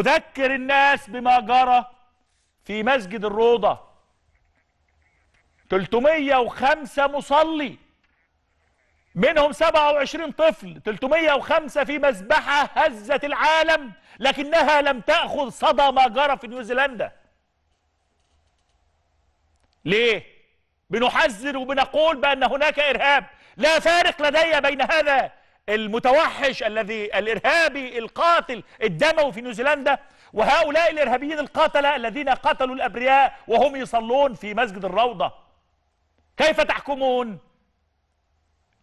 أذكر الناس بما جرى في مسجد الروضة 305 مصلي منهم 27 طفل 305 في مذبحة هزت العالم لكنها لم تأخذ صدى ما جرى في نيوزيلندا ليه؟ بنحذر وبنقول بأن هناك إرهاب لا فارق لدي بين هذا المتوحش الذي الارهابي القاتل الدموي في نيوزيلندا وهؤلاء الارهابيين القتله الذين قتلوا الابرياء وهم يصلون في مسجد الروضه كيف تحكمون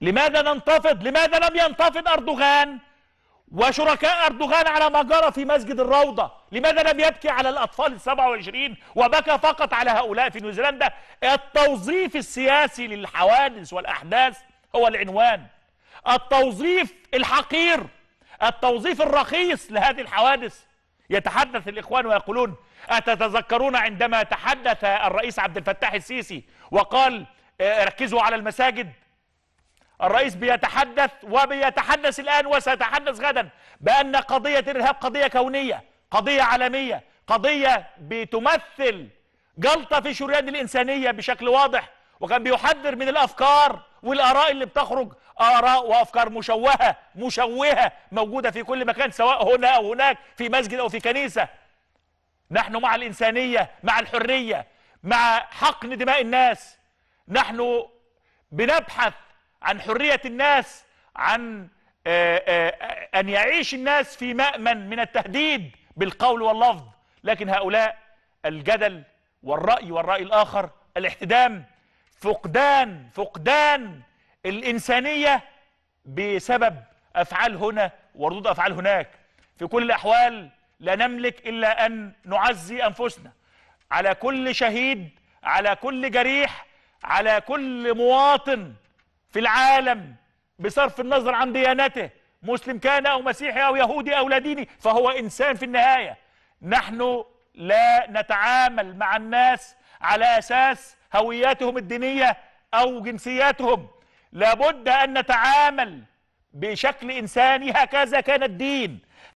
لماذا ننتفض لماذا لم ينتفض اردوغان وشركاء اردوغان على ما جرى في مسجد الروضه لماذا لم يبكي على الاطفال ال 27 وبكى فقط على هؤلاء في نيوزيلندا التوظيف السياسي للحوادث والاحداث هو العنوان التوظيف الحقير التوظيف الرخيص لهذه الحوادث يتحدث الإخوان ويقولون أتتذكرون عندما تحدث الرئيس عبد الفتاح السيسي وقال آه، ركزوا على المساجد الرئيس بيتحدث وبيتحدث الآن وسيتحدث غدا بأن قضية الإرهاب قضية كونية قضية عالمية قضية بتمثل جلطة في شريان الإنسانية بشكل واضح وكان بيحذر من الأفكار والاراء اللي بتخرج اراء وافكار مشوهه مشوهه موجوده في كل مكان سواء هنا او هناك في مسجد او في كنيسه نحن مع الانسانيه مع الحريه مع حقن دماء الناس نحن بنبحث عن حريه الناس عن آه، آه، ان يعيش الناس في مامن من التهديد بالقول واللفظ لكن هؤلاء الجدل والراي والراي الاخر الاحتدام فقدان فقدان الإنسانية بسبب أفعال هنا وردود أفعال هناك في كل الأحوال لا نملك إلا أن نعزي أنفسنا على كل شهيد على كل جريح على كل مواطن في العالم بصرف النظر عن ديانته مسلم كان أو مسيحي أو يهودي أو لا ديني فهو إنسان في النهاية نحن لا نتعامل مع الناس على أساس هوياتهم الدينية أو جنسياتهم لابد أن نتعامل بشكل إنساني هكذا كان الدين